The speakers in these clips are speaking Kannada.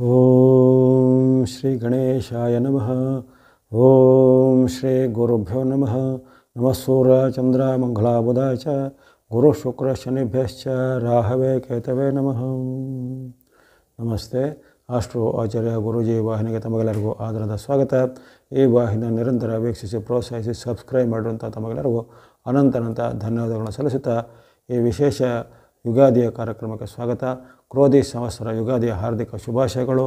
ओम श्री गणेशाय नमः ओम श्री गुरुभ्यः नमः नमः सूर्य चन्द्रा मंगलाबुदाय च गुरु शुक्र शनि भैश्च राहु वे केतवे नमः नमस्ते आस्ट्रो आचार्य गुरुजी वाहिनी ಗೆ ತಮಗಲರಗೋ ಆದರದ ಸ್ವಾಗತ ಏ ವಾಹಿನಾ ನಿರಂತರ ಅವೆಕ್ಷಿಸಿ ಪ್ರೋಸೈಸ್ ಸಬ್ಸ್ಕ್ರೈಬ್ ಮಾಡಂತ ತಮಗಲರಗೋ ಅನಂತನಂತ ಧನ್ಯವಾದಗಳ ಸಲ್ಲಿಸುತ್ತಾ ಈ ವಿಶೇಷ ಯುಗಾದಿಯ ಕಾರ್ಯಕ್ರಮಕ್ಕೆ ಸ್ವಾಗತ ಕ್ರೋಧಿ ಸಂವತ್ಸರ ಯುಗಾದಿಯ ಹಾರ್ದಿಕ ಶುಭಾಶಯಗಳು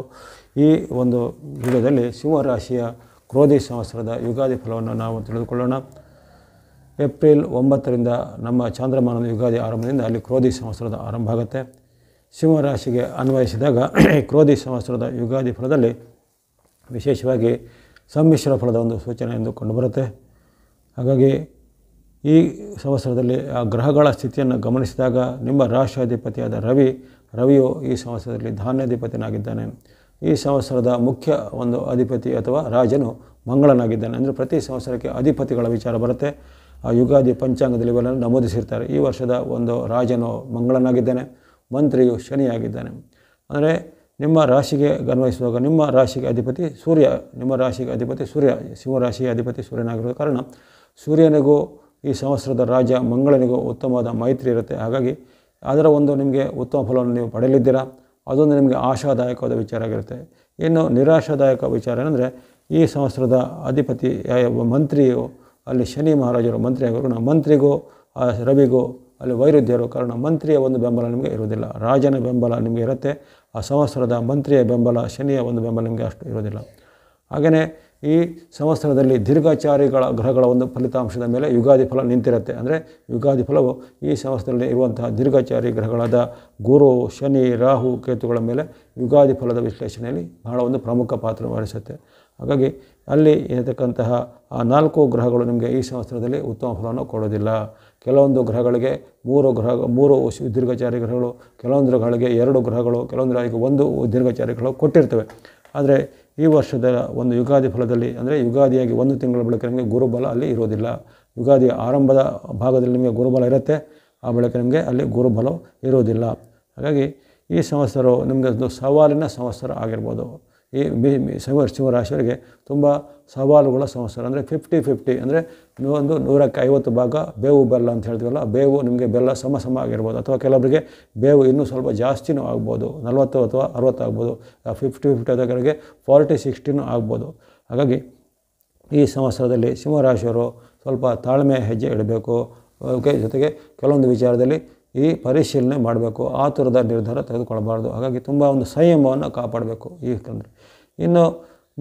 ಈ ಒಂದು ವಿಡಿಯೋದಲ್ಲಿ ಸಿಂಹರಾಶಿಯ ಕ್ರೋಧಿ ಸಂವತ್ಸರದ ಯುಗಾದಿ ಫಲವನ್ನು ನಾವು ತಿಳಿದುಕೊಳ್ಳೋಣ ಏಪ್ರಿಲ್ ಒಂಬತ್ತರಿಂದ ನಮ್ಮ ಚಾಂದ್ರಮಾನದ ಯುಗಾದಿ ಆರಂಭದಿಂದ ಅಲ್ಲಿ ಕ್ರೋಧಿ ಸಂವತ್ಸರದ ಆರಂಭ ಆಗುತ್ತೆ ಸಿಂಹರಾಶಿಗೆ ಅನ್ವಯಿಸಿದಾಗ ಕ್ರೋಧಿ ಸಂವತ್ಸರದ ಯುಗಾದಿ ಫಲದಲ್ಲಿ ವಿಶೇಷವಾಗಿ ಸಮ್ಮಿಶ್ರ ಫಲದ ಒಂದು ಸೂಚನೆ ಎಂದು ಕಂಡುಬರುತ್ತೆ ಹಾಗಾಗಿ ಈ ಸಂವತ್ಸರದಲ್ಲಿ ಆ ಗ್ರಹಗಳ ಸ್ಥಿತಿಯನ್ನು ಗಮನಿಸಿದಾಗ ನಿಮ್ಮ ರಾಷ್ಟ್ರಾಧಿಪತಿಯಾದ ರವಿ ರವಿಯು ಈ ಸಂವತ್ಸರದಲ್ಲಿ ಧಾನ್ಯಾಧಿಪತಿನಾಗಿದ್ದಾನೆ ಈ ಸಂವತ್ಸರದ ಮುಖ್ಯ ಒಂದು ಅಧಿಪತಿ ಅಥವಾ ರಾಜನು ಮಂಗಳನಾಗಿದ್ದಾನೆ ಅಂದರೆ ಪ್ರತಿ ಸಂವತ್ಸರಕ್ಕೆ ಅಧಿಪತಿಗಳ ವಿಚಾರ ಬರುತ್ತೆ ಆ ಯುಗಾದಿ ಪಂಚಾಂಗದಲ್ಲಿ ಇವೆಲ್ಲ ನಮೂದಿಸಿರ್ತಾರೆ ಈ ವರ್ಷದ ಒಂದು ರಾಜನು ಮಂಗಳನಾಗಿದ್ದಾನೆ ಮಂತ್ರಿಯು ಶನಿಯಾಗಿದ್ದಾನೆ ಅಂದರೆ ನಿಮ್ಮ ರಾಶಿಗೆ ಗನ್ವಹಿಸುವಾಗ ನಿಮ್ಮ ರಾಶಿಗೆ ಅಧಿಪತಿ ಸೂರ್ಯ ನಿಮ್ಮ ರಾಶಿಗೆ ಅಧಿಪತಿ ಸೂರ್ಯ ರಾಶಿ ಅಧಿಪತಿ ಸೂರ್ಯನಾಗಿರೋ ಕಾರಣ ಸೂರ್ಯನಿಗೂ ಈ ಸಂವತ್ಸರದ ರಾಜ ಮಂಗಳನಿಗೂ ಉತ್ತಮವಾದ ಮೈತ್ರಿ ಇರುತ್ತೆ ಹಾಗಾಗಿ ಅದರ ಒಂದು ನಿಮಗೆ ಉತ್ತಮ ಫಲವನ್ನು ನೀವು ಪಡೆಯಲಿದ್ದೀರಾ ಅದೊಂದು ನಿಮಗೆ ಆಶಾದಾಯಕವಾದ ವಿಚಾರ ಆಗಿರುತ್ತೆ ಇನ್ನು ನಿರಾಶಾದಾಯಕ ವಿಚಾರ ಏನಂದರೆ ಈ ಸಂವತ್ಸರದ ಅಧಿಪತಿ ಮಂತ್ರಿಯು ಅಲ್ಲಿ ಶನಿ ಮಹಾರಾಜರು ಮಂತ್ರಿಯಾಗರು ನಮ್ಮ ಮಂತ್ರಿಗೂ ರವಿಗೂ ಅಲ್ಲಿ ವೈರುಧ್ಯರು ಕಾರಣ ಮಂತ್ರಿಯ ಒಂದು ಬೆಂಬಲ ನಿಮಗೆ ಇರುವುದಿಲ್ಲ ರಾಜನ ಬೆಂಬಲ ನಿಮಗೆ ಇರುತ್ತೆ ಆ ಸಂವತ್ಸರದ ಮಂತ್ರಿಯ ಬೆಂಬಲ ಶನಿಯ ಒಂದು ಬೆಂಬಲ ನಿಮಗೆ ಅಷ್ಟು ಇರುವುದಿಲ್ಲ ಹಾಗೆಯೇ ಈ ಸಂವತ್ಸರದಲ್ಲಿ ದೀರ್ಘಾಚಾರಿಗಳ ಗ್ರಹಗಳ ಒಂದು ಫಲಿತಾಂಶದ ಮೇಲೆ ಯುಗಾದಿ ಫಲ ನಿಂತಿರುತ್ತೆ ಅಂದರೆ ಯುಗಾದಿ ಫಲವು ಈ ಸಂವತ್ಸರದಲ್ಲಿ ಇರುವಂತಹ ದೀರ್ಘಾಚಾರಿ ಗ್ರಹಗಳಾದ ಗುರು ಶನಿ ರಾಹು ಕೇತುಗಳ ಮೇಲೆ ಯುಗಾದಿ ಫಲದ ವಿಶ್ಲೇಷಣೆಯಲ್ಲಿ ಬಹಳ ಒಂದು ಪ್ರಮುಖ ಪಾತ್ರ ವಹಿಸುತ್ತೆ ಹಾಗಾಗಿ ಅಲ್ಲಿ ಇರತಕ್ಕಂತಹ ಆ ನಾಲ್ಕು ಗ್ರಹಗಳು ನಿಮಗೆ ಈ ಸಂವತ್ಸರದಲ್ಲಿ ಉತ್ತಮ ಫಲವನ್ನು ಕೊಡೋದಿಲ್ಲ ಕೆಲವೊಂದು ಗ್ರಹಗಳಿಗೆ ಮೂರು ಗ್ರಹ ಮೂರು ದೀರ್ಘಚಾರಿ ಗ್ರಹಗಳು ಕೆಲವೊಂದು ಗ್ರಹಗಳಿಗೆ ಎರಡು ಗ್ರಹಗಳು ಕೆಲವೊಂದು ಗ್ರಹಗಳಿಗೆ ಒಂದು ದೀರ್ಘಾಚಾರಿಗಳು ಕೊಟ್ಟಿರ್ತವೆ ಆದರೆ ಈ ವರ್ಷದ ಒಂದು ಯುಗಾದಿ ಫಲದಲ್ಲಿ ಅಂದರೆ ಯುಗಾದಿಯಾಗಿ ಒಂದು ತಿಂಗಳ ಬಳಿಕ ನಿಮಗೆ ಗುರುಬಲ ಅಲ್ಲಿ ಇರೋದಿಲ್ಲ ಯುಗಾದಿ ಆರಂಭದ ಭಾಗದಲ್ಲಿ ನಿಮಗೆ ಗುರುಬಲ ಇರುತ್ತೆ ಆ ಬಳಿಕ ನಿಮಗೆ ಅಲ್ಲಿ ಗುರುಬಲ ಇರೋದಿಲ್ಲ ಹಾಗಾಗಿ ಈ ಸಂವತ್ಸರವು ನಿಮಗೆ ಒಂದು ಸವಾಲಿನ ಸಂವತ್ಸರ ಆಗಿರ್ಬೋದು ಈ ಶವರ್ ರಾಶಿಯವರಿಗೆ ತುಂಬ ಸವಾಲುಗಳ ಸಮಸ್ಯೆ ಅಂದರೆ ಫಿಫ್ಟಿ ಫಿಫ್ಟಿ ಅಂದರೆ ಒಂದು ನೂರಕ್ಕೆ ಐವತ್ತು ಭಾಗ ಬೇವು ಬೆಲ್ಲ ಅಂತ ಹೇಳ್ತೀವಲ್ಲ ಬೇವು ನಿಮಗೆ ಬೆಲ್ಲ ಸಮ ಸಮ ಆಗಿರ್ಬೋದು ಅಥವಾ ಕೆಲವರಿಗೆ ಬೇವು ಇನ್ನೂ ಸ್ವಲ್ಪ ಜಾಸ್ತಿನೂ ಆಗ್ಬೋದು ನಲವತ್ತು ಅಥವಾ ಅರವತ್ತು ಆಗ್ಬೋದು ಫಿಫ್ಟಿ ಫಿಫ್ಟಿ ಆದ ಕೆಲವರಿಗೆ ಫಾರ್ಟಿ ಸಿಕ್ಸ್ಟಿನೂ ಆಗ್ಬೋದು ಹಾಗಾಗಿ ಈ ಸಂವತ್ಸರದಲ್ಲಿ ಸಿಂಹರಾಶಿಯವರು ಸ್ವಲ್ಪ ತಾಳ್ಮೆ ಹೆಜ್ಜೆ ಇಡಬೇಕು ಓಕೆ ಜೊತೆಗೆ ಕೆಲವೊಂದು ವಿಚಾರದಲ್ಲಿ ಈ ಪರಿಶೀಲನೆ ಮಾಡಬೇಕು ಆ ಥರದ ನಿರ್ಧಾರ ತೆಗೆದುಕೊಳ್ಬಾರ್ದು ಹಾಗಾಗಿ ತುಂಬ ಒಂದು ಸಂಯಮವನ್ನು ಕಾಪಾಡಬೇಕು ಈ ಇನ್ನು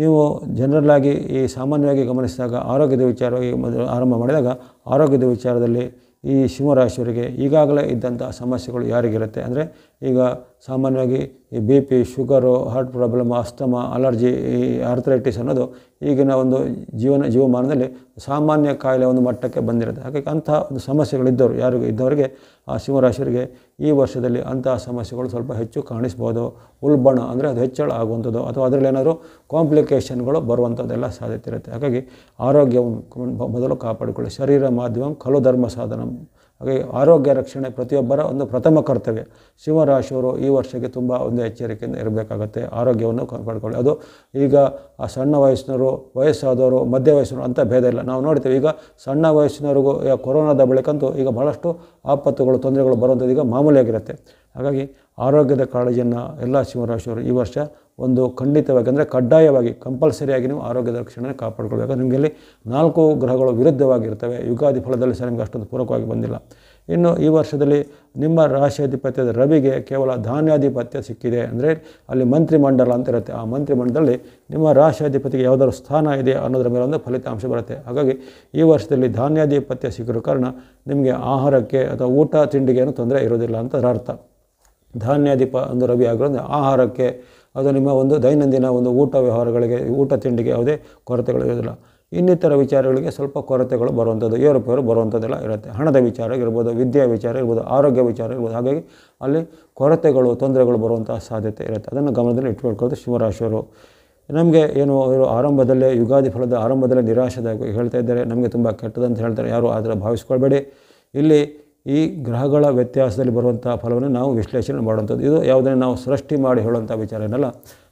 ನೀವು ಜನರಲ್ ಆಗಿ ಈ ಸಾಮಾನ್ಯವಾಗಿ ಗಮನಿಸಿದಾಗ ಆರೋಗ್ಯದ ವಿಚಾರವಾಗಿ ಮೊದಲು ಆರಂಭ ಮಾಡಿದಾಗ ಆರೋಗ್ಯದ ವಿಚಾರದಲ್ಲಿ ಈ ಸಿಂಹರಾಶಿಯವರಿಗೆ ಈಗಾಗಲೇ ಇದ್ದಂಥ ಸಮಸ್ಯೆಗಳು ಯಾರಿಗಿರುತ್ತೆ ಅಂದರೆ ಈಗ ಸಾಮಾನ್ಯವಾಗಿ ಈ B P sugar heart problem asthma allergy ಈ ಆರ್ಥರೈಟಿಸ್ ಅನ್ನೋದು ಈಗಿನ ಒಂದು ಜೀವನ ಜೀವಮಾನದಲ್ಲಿ ಸಾಮಾನ್ಯ ಕಾಯಿಲೆ ಒಂದು ಮಟ್ಟಕ್ಕೆ ಬಂದಿರುತ್ತೆ ಹಾಗಾಗಿ ಅಂತಹ ಒಂದು ಸಮಸ್ಯೆಗಳಿದ್ದವರು ಯಾರಿಗೂ ಇದ್ದವರಿಗೆ ಆ ಸಿಂಹರಾಶಿಯವರಿಗೆ ಈ ವರ್ಷದಲ್ಲಿ ಅಂತಹ ಸಮಸ್ಯೆಗಳು ಸ್ವಲ್ಪ ಹೆಚ್ಚು ಕಾಣಿಸ್ಬೋದು ಉಲ್ಬಣ ಅಂದರೆ ಅದು ಹೆಚ್ಚಳ ಆಗುವಂಥದ್ದು ಅಥವಾ ಅದರಲ್ಲಿ ಏನಾದರೂ ಕಾಂಪ್ಲಿಕೇಶನ್ಗಳು ಬರುವಂಥದ್ದೆಲ್ಲ ಸಾಧ್ಯತೆ ಇರುತ್ತೆ ಹಾಗಾಗಿ ಆರೋಗ್ಯವನ್ನು ಮೊದಲು ಕಾಪಾಡಿಕೊಳ್ಳಿ ಶರೀರ ಮಾಧ್ಯಮ ಕಲು ಧರ್ಮ ಸಾಧನ ಹಾಗೆ ಆರೋಗ್ಯ ರಕ್ಷಣೆ ಪ್ರತಿಯೊಬ್ಬರ ಒಂದು ಪ್ರಥಮ ಕರ್ತವ್ಯ ಸಿಂಹರಾಶಿಯವರು ಈ ವರ್ಷಕ್ಕೆ ತುಂಬ ಒಂದು ಎಚ್ಚರಿಕೆಯಿಂದ ಇರಬೇಕಾಗತ್ತೆ ಆರೋಗ್ಯವನ್ನು ಕಾಪಾಡ್ಕೊಳ್ಳಿ ಅದು ಈಗ ಆ ಸಣ್ಣ ವಯಸ್ಸಿನವರು ವಯಸ್ಸಾದವರು ಮಧ್ಯ ವಯಸ್ಸಿನವರು ಅಂತ ಭೇದ ಇಲ್ಲ ನಾವು ನೋಡ್ತೀವಿ ಈಗ ಸಣ್ಣ ವಯಸ್ಸಿನವರಿಗೂ ಕೊರೋನಾದ ಬಳಿಕಂತೂ ಈಗ ಭಾಳಷ್ಟು ಆಪತ್ತುಗಳು ತೊಂದರೆಗಳು ಬರುವಂಥದ್ದು ಈಗ ಮಾಮೂಲಿಯಾಗಿರುತ್ತೆ ಹಾಗಾಗಿ ಆರೋಗ್ಯದ ಕಾಳಜಿಯನ್ನು ಎಲ್ಲ ಸಿಂಹರಾಶಿಯವರು ಈ ವರ್ಷ ಒಂದು ಖಂಡಿತವಾಗಿ ಅಂದರೆ ಕಡ್ಡಾಯವಾಗಿ ಕಂಪಲ್ಸರಿಯಾಗಿ ನೀವು ಆರೋಗ್ಯದ ರಕ್ಷಣೆ ಕಾಪಾಡ್ಕೊಳ್ಬೇಕು ನಿಮಗೆ ಇಲ್ಲಿ ನಾಲ್ಕು ಗ್ರಹಗಳು ವಿರುದ್ಧವಾಗಿರ್ತವೆ ಯುಗಾದಿ ಫಲದಲ್ಲಿ ಸಹ ನಿಮಗೆ ಅಷ್ಟೊಂದು ಪೂರಕವಾಗಿ ಬಂದಿಲ್ಲ ಇನ್ನು ಈ ವರ್ಷದಲ್ಲಿ ನಿಮ್ಮ ರಾಶಿಯಾಧಿಪತ್ಯದ ರವಿಗೆ ಕೇವಲ ಧಾನ್ಯಾಧಿಪತ್ಯ ಸಿಕ್ಕಿದೆ ಅಂದರೆ ಅಲ್ಲಿ ಮಂತ್ರಿಮಂಡಲ ಅಂತ ಇರುತ್ತೆ ಆ ಮಂತ್ರಿಮಂಡಲದಲ್ಲಿ ನಿಮ್ಮ ರಾಶಿಯಾಧಿಪತಿಗೆ ಯಾವುದಾದ್ರು ಸ್ಥಾನ ಇದೆ ಅನ್ನೋದ್ರ ಮೇಲೆ ಒಂದು ಫಲಿತಾಂಶ ಬರುತ್ತೆ ಹಾಗಾಗಿ ಈ ವರ್ಷದಲ್ಲಿ ಧಾನ್ಯಾಧಿಪತ್ಯ ಸಿಕ್ಕಿರೋ ಕಾರಣ ನಿಮಗೆ ಆಹಾರಕ್ಕೆ ಅಥವಾ ಊಟ ತಿಂಡಿಗೆ ಏನು ತೊಂದರೆ ಇರೋದಿಲ್ಲ ಅಂತ ಅದರ ಅರ್ಥ ಧಾನ್ಯಾಧಿಪ ಅಂದರೆ ರವಿ ಆಗಿರೋದು ಆಹಾರಕ್ಕೆ ಅದು ನಿಮ್ಮ ಒಂದು ದೈನಂದಿನ ಒಂದು ಊಟ ವ್ಯವಹಾರಗಳಿಗೆ ಊಟ ತಿಂಡಿಗೆ ಯಾವುದೇ ಕೊರತೆಗಳು ಇರೋದಿಲ್ಲ ಇನ್ನಿತರ ವಿಚಾರಗಳಿಗೆ ಸ್ವಲ್ಪ ಕೊರತೆಗಳು ಬರುವಂಥದ್ದು ಏರುಪೇರು ಬರುವಂಥದ್ದೆಲ್ಲ ಇರುತ್ತೆ ಹಣದ ವಿಚಾರ ಇರ್ಬೋದು ವಿದ್ಯಾ ವಿಚಾರ ಇರ್ಬೋದು ಆರೋಗ್ಯ ವಿಚಾರ ಇರ್ಬೋದು ಹಾಗಾಗಿ ಅಲ್ಲಿ ಕೊರತೆಗಳು ತೊಂದರೆಗಳು ಬರುವಂಥ ಸಾಧ್ಯತೆ ಇರುತ್ತೆ ಅದನ್ನು ಗಮನದಲ್ಲಿ ಇಟ್ಕೊಳ್ಕೊಳ್ಳೋದು ಶಿವರಾಶಿಯವರು ನಮಗೆ ಏನು ಇವರು ಆರಂಭದಲ್ಲೇ ಯುಗಾದಿ ಫಲದ ಆರಂಭದಲ್ಲೇ ನಿರಾಶದಾಗಿ ಹೇಳ್ತಾ ಇದ್ದಾರೆ ನಮಗೆ ತುಂಬ ಕೆಟ್ಟದಂತ ಹೇಳ್ತಾರೆ ಯಾರು ಆದರೆ ಭಾವಿಸ್ಕೊಳ್ಬೇಡಿ ಇಲ್ಲಿ ಈ ಗ್ರಹಗಳ ವ್ಯತ್ಯಾಸದಲ್ಲಿ ಬರುವಂಥ ಫಲವನ್ನು ನಾವು ವಿಶ್ಲೇಷಣೆ ಮಾಡುವಂಥದ್ದು ಇದು ಯಾವುದನ್ನು ನಾವು ಸೃಷ್ಟಿ ಮಾಡಿ ಹೇಳುವಂಥ ವಿಚಾರ ಏನಲ್ಲ